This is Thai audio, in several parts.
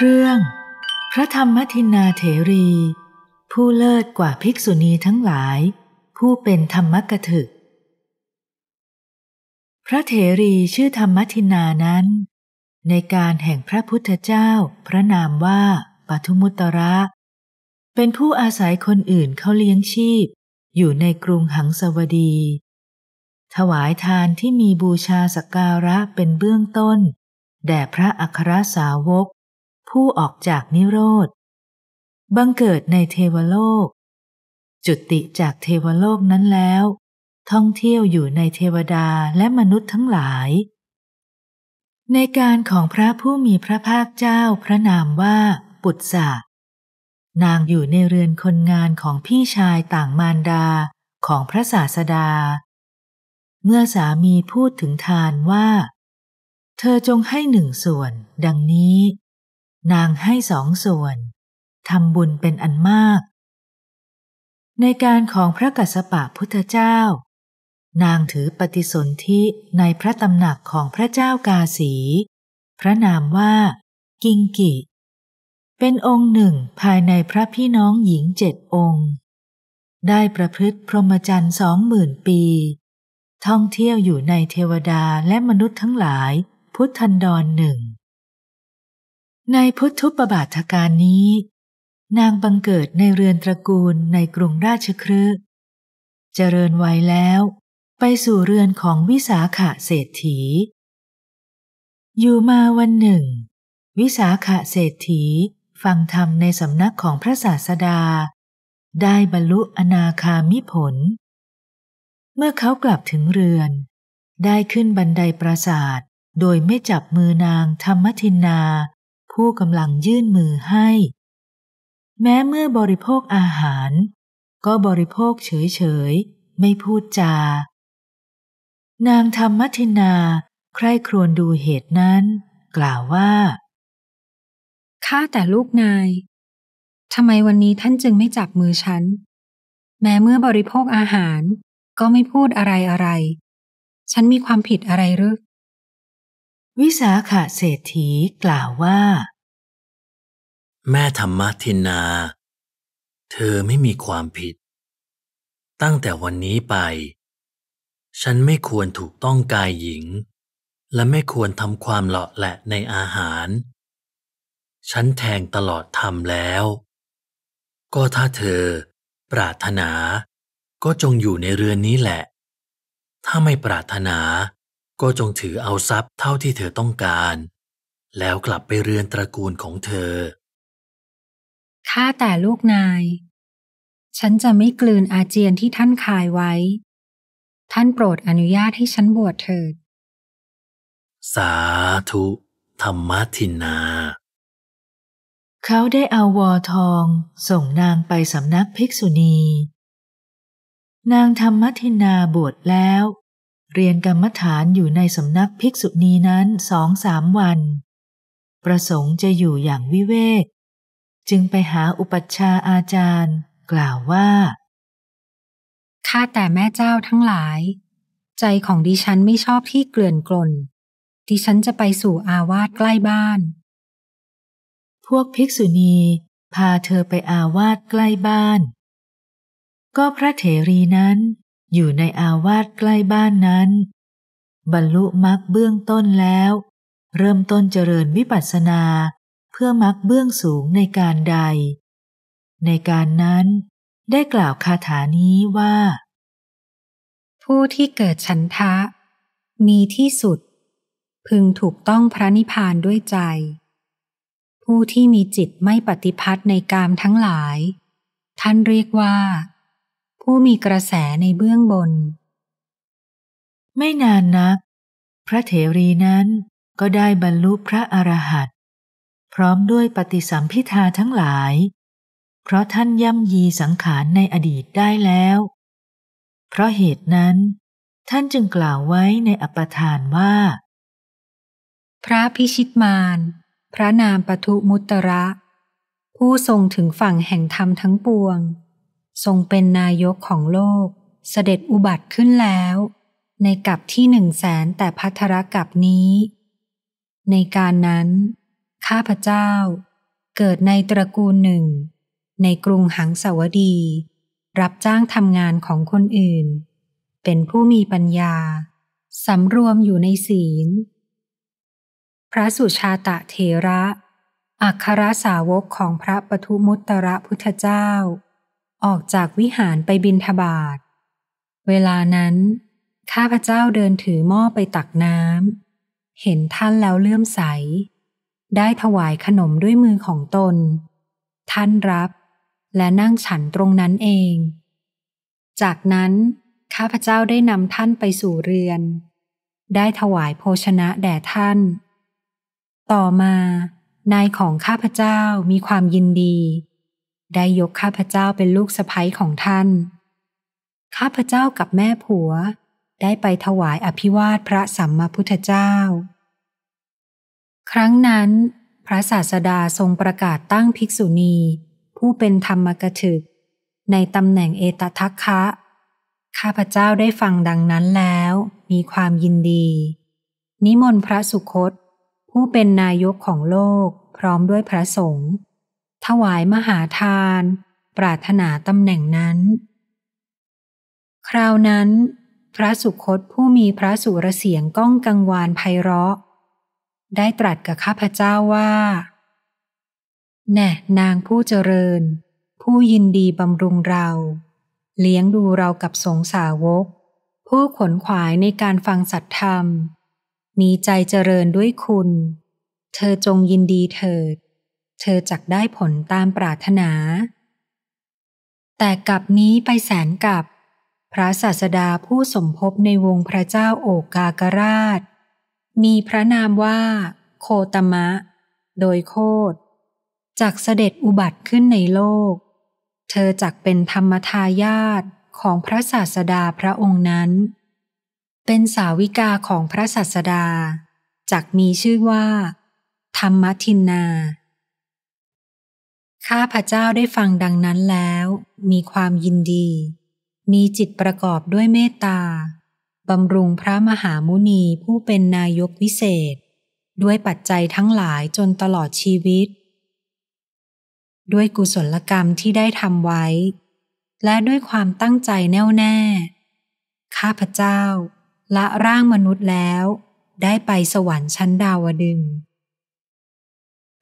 เรื่องพระธรรมทินนาเถรี ผู้เลิศกว่าภิกษุณีทั้งหลาย ผู้เป็นธรรมกถึก พระเถรีชื่อธรรมทินานั้น ในการแห่งพระพุทธเจ้าพระนามว่าปทุมุตระ เป็นผู้อาศัยคนอื่นเขาเลี้ยงชีพอยู่ในกรุงหังสวดี ถวายทานที่มีบูชาสการะเป็นเบื้องต้นแด่พระอัครสาวกผู้ออกจากนิโรธ บังเกิดในเทวโลก จุติจากเทวโลกนั้นแล้ว ท่องเที่ยวอยู่ในเทวดาและมนุษย์ทั้งหลาย ในการของพระผู้มีพระภาคเจ้าพระนามว่าปุตสะ นางอยู่ในเรือนคนงานของพี่ชายต่างมารดาของพระศาสดา เมื่อสามีพูดถึงทานว่า เธอจงให้หนึ่งส่วนดังนี้นางให้สองส่วน ทำบุญเป็นอันมาก ในการของพระกัสสปะพุทธเจ้า นางถือปฏิสนธิในพระตำหนักของพระเจ้ากาสีพระนามว่ากิงกิ เป็นองค์หนึ่งภายในพระพี่น้องหญิงเจ็ดองค์ ได้ประพฤติพรหมจรรย์สองหมื่นปี ท่องเที่ยวอยู่ในเทวดาและมนุษย์ทั้งหลายพุทธันดรหนึ่งในพุทธุปบาทการนี้ นางบังเกิดในเรือนตระกูลในกรุงราชครืเจริญวัยแล้ว ไปสู่เรือนของวิสาขะเศรษฐีอยู่มาวันหนึ่ง วิสาขะเศรษฐีฟังธรรมในสำนักของพระศาสดา ได้บรรลุอนาคามิผล เมื่อเขากลับถึงเรือนได้ขึ้นบันไดปราสาท โดยไม่จับมือนางธรรมทินนาผู้กำลังยื่นมือให้ แม้เมื่อบริโภคอาหาร ก็บริโภคเฉยๆไม่พูดจา นางธรรมทินา ใคร่ครวนดูเหตุนั้น กล่าวว่าข้าแต่ลูกนายทำไมวันนี้ท่านจึงไม่จับมือฉัน แม้เมื่อบริโภคอาหาร ก็ไม่พูดอะไรอะไร ฉันมีความผิดอะไรหรือวิสาขาเศรษฐีกล่าวว่า แม่ธรรมทินา เธอไม่มีความผิด ตั้งแต่วันนี้ไป ฉันไม่ควรถูกต้องกายหญิง และไม่ควรทำความเลาะแหละในอาหาร ฉันแทงตลอดทำแล้ว ก็ถ้าเธอปรารถนาก็จงอยู่ในเรือนนี้แหละ ถ้าไม่ปรารถนาก็จงถือเอาทรัพย์เท่าที่เธอต้องการ แล้วกลับไปเรือนตระกูลของเธอ ข้าแต่ลูกนาย ฉันจะไม่กลืนอาเจียนที่ท่านคายไว้ ท่านโปรดอนุญาตให้ฉันบวชเถิด สาธุธรรมทินา เขาได้เอาวอทองส่งนางไปสำนักภิกษุณี นางธรรมทินาบวชแล้วเรียนกรรมฐานอยู่ในสำนักภิกษุณีนั้นสองสามวัน ประสงค์จะอยู่อย่างวิเวก จึงไปหาอุปัชฌาย์อาจารย์กล่าวว่าข้าแต่แม่เจ้าทั้งหลาย ใจของดิฉันไม่ชอบที่เกลื่อนกลนดิฉันจะไปสู่อาวาสใกล้บ้าน พวกภิกษุณีพาเธอไปอาวาสใกล้บ้าน ก็พระเถรีนั้นอยู่ในอาวาสใกล้บ้านนั้น บรรลุมรรคเบื้องต้นแล้ว เริ่มต้นเจริญวิปัสสนาเพื่อมรรคเบื้องสูงในการใด ในการนั้นได้กล่าวคาถานี้ว่า ผู้ที่เกิดฉันทะ มีที่สุด พึงถูกต้องพระนิพพานด้วยใจ ผู้ที่มีจิตไม่ปฏิพัตในกามทั้งหลาย ท่านเรียกว่าผู้มีกระแสในเบื้องบน ไม่นานนัก พระเถรีนั้นก็ได้บรรลุพระอรหันต์พร้อมด้วยปฏิสัมพิธาทั้งหลาย เพราะท่านย่ำยีสังขารในอดีตได้แล้ว เพราะเหตุนั้น ท่านจึงกล่าวไว้ในอัปทานว่า พระพิชิตมารพระนามปทุมุตระ ผู้ทรงถึงฝั่งแห่งธรรมทั้งปวงทรงเป็นนายกของโลกเสด็จอุบัติขึ้นแล้ว ในกับที่หนึ่งแสนแต่พัทรกับนี้ ในการนั้น ข้าพเจ้าเกิดในตระกูลหนึ่ง ในกรุงหังสาวดี รับจ้างทำงานของคนอื่น เป็นผู้มีปัญญาสำรวมอยู่ในศีล พระสุชาตะเถระ อัครสาวกของพระปทุมุตตระพุทธเจ้าออกจากวิหารไปบินทบาทเวลานั้นข้าพเจ้าเดินถือหม้อไปตักน้ำเห็นท่านแล้วเลื่อมใส ได้ถวายขนมด้วยมือของตน ท่านรับ และนั่งฉันตรงนั้นเอง จากนั้นข้าพเจ้าได้นำท่านไปสู่เรือน ได้ถวายโภชนะแด่ท่าน ต่อมานายของข้าพเจ้ามีความยินดีได้ยกข้าพเจ้าเป็นลูกสะใภ้ของท่าน ข้าพเจ้ากับแม่ผัวได้ไปถวายอภิวาทพระสัมมาพุทธเจ้า ครั้งนั้น พระศาสดาทรงประกาศตั้งภิกษุณี ผู้เป็นธรรมกถึก ในตำแหน่งเอตทัคคะ ข้าพเจ้าได้ฟังดังนั้นแล้ว มีความยินดี นิมนต์พระสุคต ผู้เป็นนายกของโลกพร้อมด้วยพระสงฆ์ถวายมหาทาน ปรารถนาตำแหน่งนั้น คราวนั้น พระสุคตผู้มีพระสุรเสียงก้องกังวานไพเราะ ได้ตรัสกับข้าพเจ้าว่า แน่นางผู้เจริญ ผู้ยินดีบำรุงเรา เลี้ยงดูเรากับสงสาวก ผู้ขนขวายในการฟังสัตธรรม มีใจเจริญด้วยคุณ เธอจงยินดีเถิดเธอจักได้ผลตามปรารถนา แต่กับนี้ไปแสนกับ พระศาสดาผู้สมภพในวงพระเจ้าโอกากราช มีพระนามว่าโคตมะ โดยโคดจากเสด็จอุบัติขึ้นในโลก เธอจักเป็นธรรมทายาทของพระศาสดาพระองค์นั้น เป็นสาวิกาของพระศาสดา จักมีชื่อว่า ธรรมทินนาข้าพระเจ้าได้ฟังดังนั้นแล้วมีความยินดี มีจิตประกอบด้วยเมตตาบำรุงพระมหามุนีผู้เป็นนายกวิเศษ ด้วยปัจจัยทั้งหลายจนตลอดชีวิต ด้วยกุศลกรรมที่ได้ทำไว้ และด้วยความตั้งใจแน่วแน่ ข้าพเจ้า ละร่างมนุษย์แล้ว ได้ไปสวรรค์ชั้นดาวดึงส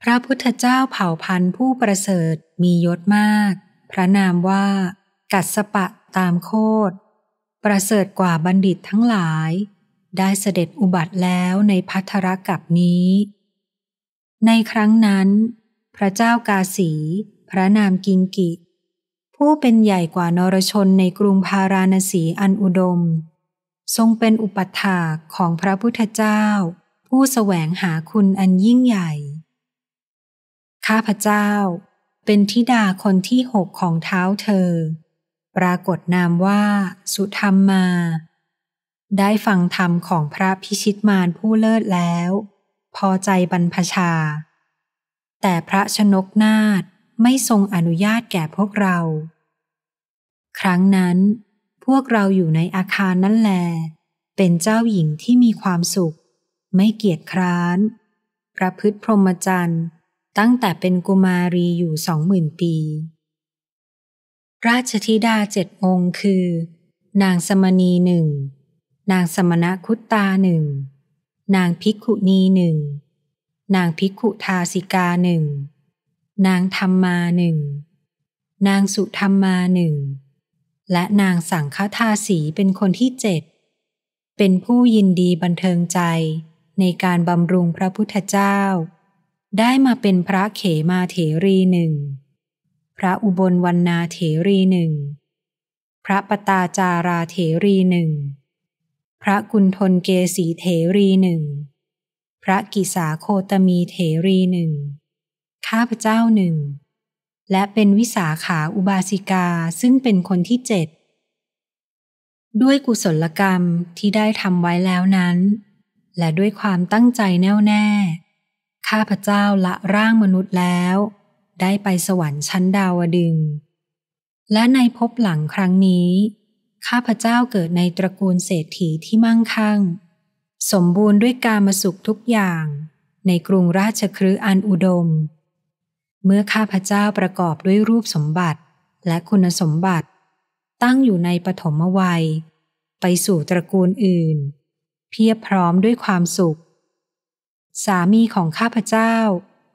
พระพุทธเจ้าเผ่าพันธุ์ผู้ประเสริฐมียศมาก พระนามว่ากัสปะตามโคดประเสริฐกว่าบัณฑิตทั้งหลาย ได้เสด็จอุบัติแล้วในพัทรกับนี้ ในครั้งนั้น พระเจ้ากาสีพระนามกิงกิผู้เป็นใหญ่กว่านรชนในกรุงพาราณสีอันอุดม ทรงเป็นอุปถากของพระพุทธเจ้า ผู้แสวงหาคุณอันยิ่งใหญ่ข้าพเจ้า เป็นธิดาคนที่หกของเท้าเธอ ปรากฏนามว่าสุธรรมมา ได้ฟังธรรมของพระพิชิตมารผู้เลิศแล้ว พอใจบรรพชา แต่พระชนกนาฏไม่ทรงอนุญาตแก่พวกเรา ครั้งนั้น พวกเราอยู่ในอาคารนั่นแลเป็นเจ้าหญิงที่มีความสุข ไม่เกียจคร้าน ประพฤติพรหมจรรย์ตั้งแต่เป็นกุมารีอยู่สองหมื่นปี ราชธิดาเจ็ดองค์คือ นางสมณีหนึ่งนางสมณคุตตาหนึ่งนางพิกขุณีหนึ่งนางพิกขุทาสิกาหนึ่งนางธรรมมาหนึ่งนางสุธรรมาหนึ่งและนางสังฆทาสีเป็นคนที่เจ็ดเป็นผู้ยินดีบันเทิงใจในการบำรุงพระพุทธเจ้าได้มาเป็นพระเขมาเถรีหนึ่ง พระอุบลวันนาเถรีหนึ่ง พระปตาจาราเถรีหนึ่ง พระกุณฑลเกสีเถรีหนึ่ง พระกิสาโคตมีเถรีหนึ่ง ข้าพเจ้าหนึ่ง และเป็นวิสาขาอุบาสิกาซึ่งเป็นคนที่เจ็ด ด้วยกุศลกรรมที่ได้ทำไว้แล้วนั้น และด้วยความตั้งใจแน่วแน่ข้าพเจ้าละร่างมนุษย์แล้ว ได้ไปสวรรค์ชั้นดาวดึง และในภพหลังครั้งนี้ ข้าพเจ้าเกิดในตระกูลเศรษฐีที่มั่งคั่ง สมบูรณ์ด้วยการมาสุขทุกอย่างในกรุงราชครือันอุดม เมื่อข้าพเจ้าประกอบด้วยรูปสมบัติและคุณสมบัติ ตั้งอยู่ในปฐมวัย ไปสู่ตระกูลอื่น เพียบพร้อมด้วยความสุขสามีของข้าพเจ้า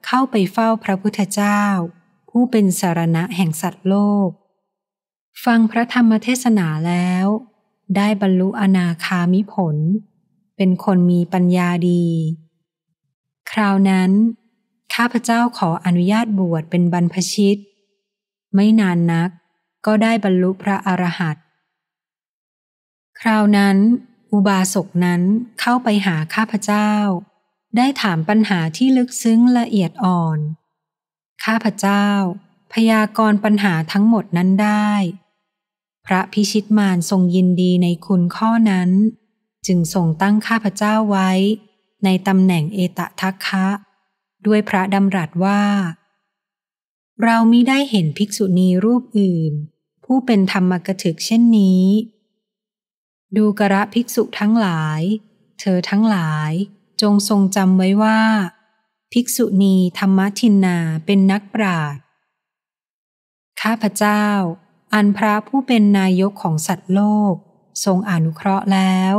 เข้าไปเฝ้าพระพุทธเจ้า ผู้เป็นสารณะแห่งสัตว์โลก ฟังพระธรรมเทศนาแล้ว ได้บรรลุอนาคามิผล เป็นคนมีปัญญาดี คราวนั้น ข้าพเจ้าขออนุญาตบวชเป็นบรรพชิต ไม่นานนักก็ได้บรรลุพระอรหันต์คราวนั้นอุบาสกนั้นเข้าไปหาข้าพเจ้าได้ถามปัญหาที่ลึกซึ้งละเอียดอ่อน ข้าพเจ้า พยากรณ์ปัญหาทั้งหมดนั้นได้ พระพิชิตมารทรงยินดีในคุณข้อนั้น จึงทรงตั้งข้าพเจ้าไว้ ในตำแหน่งเอตทัคคะ ด้วยพระดำรัสว่า เรามิได้เห็นภิกษุณีรูปอื่น ผู้เป็นธรรมกถึกเช่นนี้ ดูกระภิกษุทั้งหลาย เธอทั้งหลายจงทรงจำไว้ว่า ภิกษุณีธรรมทินนาเป็นนักปราชญ์ข้าพเจ้า อันพระผู้เป็นนายกของสัตว์โลก ทรงอนุเคราะห์แล้ว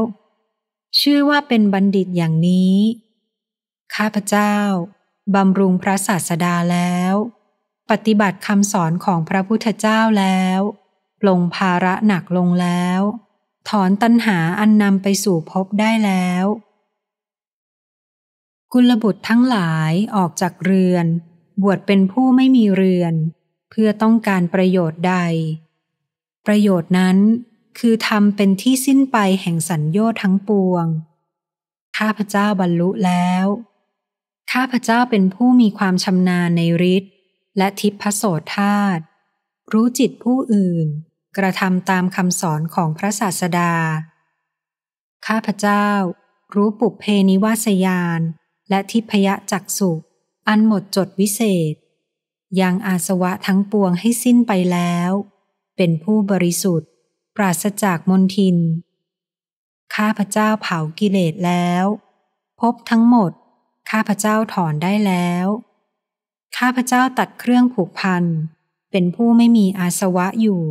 ชื่อว่าเป็นบัณฑิตอย่างนี้ ข้าพเจ้า บำรุงพระศาสดาแล้ว ปฏิบัติคำสอนของพระพุทธเจ้าแล้วปลงภาระหนักลงแล้ว ถอนตัณหาอันนำไปสู่ภพได้แล้วกุลบุตรทั้งหลายออกจากเรือน บวชเป็นผู้ไม่มีเรือน เพื่อต้องการประโยชน์ใด ประโยชน์นั้นคือทำเป็นที่สิ้นไปแห่งสัญญยทั้งปวงข้าพเจ้าบรรลุแล้วข้าพเจ้าเป็นผู้มีความชำนาญในฤทธิ์และทิพโสธาตรู้จิตผู้อื่นกระทำตามคำสอนของพระศาสดาข้าพเจ้ารู้ปุเพนิวาสยานและทิพยจักสุอันหมดจดวิเศษ ยังอาสวะทั้งปวงให้สิ้นไปแล้ว เป็นผู้บริสุทธิ์ ปราศจากมนทิน ข้าพเจ้าเผากิเลสแล้ว พบทั้งหมดข้าพเจ้าถอนได้แล้ว ข้าพเจ้าตัดเครื่องผูกพัน เป็นผู้ไม่มีอาสวะอยู่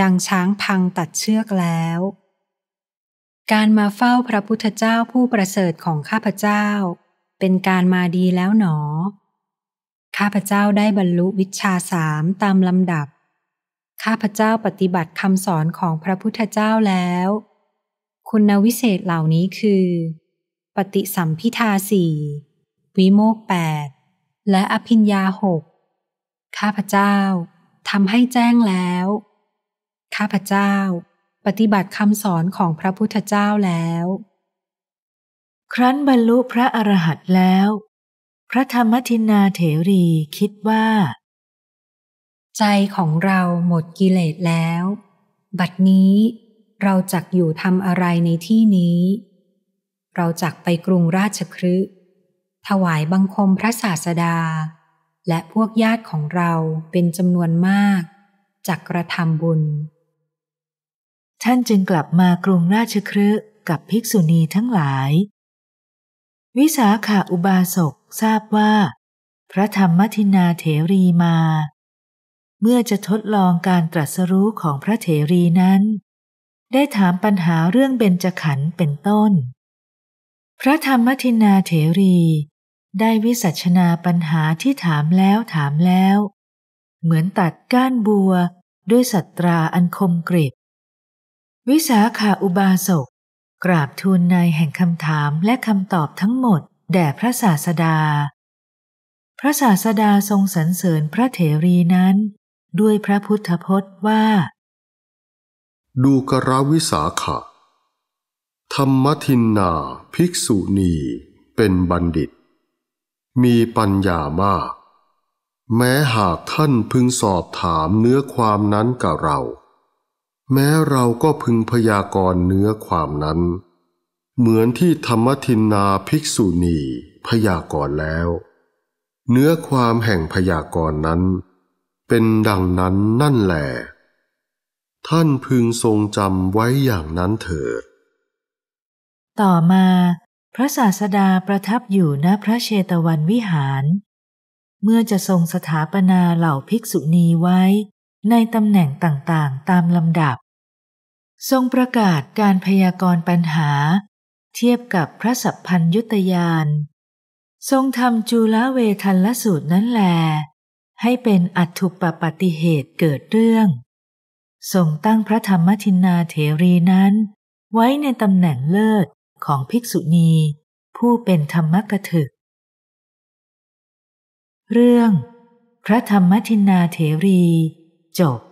ดังช้างพังตัดเชือกแล้ว การมาเฝ้าพระพุทธเจ้าผู้ประเสริฐของข้าพเจ้าเป็นการมาดีแล้วหนอข้าพเจ้าได้บรรลุวิชาสามตามลำดับ ข้าพเจ้าปฏิบัติคำสอนของพระพุทธเจ้าแล้ว คุณวิเศษเหล่านี้คือ ปฏิสัมพิทาสี่ วิโมกแปดและอภิญญาหกข้าพเจ้าทำให้แจ้งแล้ว ข้าพเจ้าปฏิบัติคำสอนของพระพุทธเจ้าแล้วครั้นบรรลุพระอรหันต์แล้ว พระธรรมทินนาเถรีคิดว่า ใจของเราหมดกิเลสแล้ว บัดนี้เราจักอยู่ทำอะไรในที่นี้ เราจักไปกรุงราชครืถวายบังคมพระศาสดา และพวกญาติของเราเป็นจำนวนมาก จักกระทำบุญ ท่านจึงกลับมากรุงราชครืกับภิกษุณีทั้งหลายวิสาขาอุบาสกทราบว่า พระธรรมทินาเถรีมา เมื่อจะทดลองการตรัสรู้ของพระเถรีนั้น ได้ถามปัญหาเรื่องเบญจขันธ์เป็นต้น พระธรรมทินาเถรีได้วิสัชนาปัญหาที่ถามแล้วถามแล้ว เหมือนตัดก้านบัวด้วยสัตราอันคมกริบวิสาขาอุบาสกกราบทูลในแห่งคำถามและคำตอบทั้งหมดแด่พระศาสดา พระศาสดาทรงสรรเสริญพระเถรีนั้นด้วยพระพุทธพจน์ว่า ดูกราวิสาขะ ธรรมทินนาภิกษุณีเป็นบัณฑิต มีปัญญามาก แม้หากท่านพึงสอบถามเนื้อความนั้นกับเราแม้เราก็พึงพยากรณ์เนื้อความนั้น เหมือนที่ธรรมทินนาภิกษุณี พยากรณ์แล้ว เนื้อความแห่งพยากรณ์นั้น เป็นดังนั้นนั่นแหลท่านพึงทรงจำไว้อย่างนั้นเถิดต่อมา พระศาสดาประทับอยู่ณพระเชตวันวิหาร เมื่อจะทรงสถาปนาเหล่าภิกษุณีไว้ในตำแหน่งต่างๆตามลำดับ ทรงประกาศการพยากรณ์ปัญหา เทียบกับพระสัพพัญยุตยานทรงทำจูลเวทันลสูตรนั้นแล ให้เป็นอัตถุปปฏิเหตุเกิดเรื่อง ทรงตั้งพระธรรมทินนาเถรีนั้น ไว้ในตำแหน่งเลิศของภิกษุณีผู้เป็นธรรมกถึก เรื่อง พระธรรมทินนาเถรี Chầu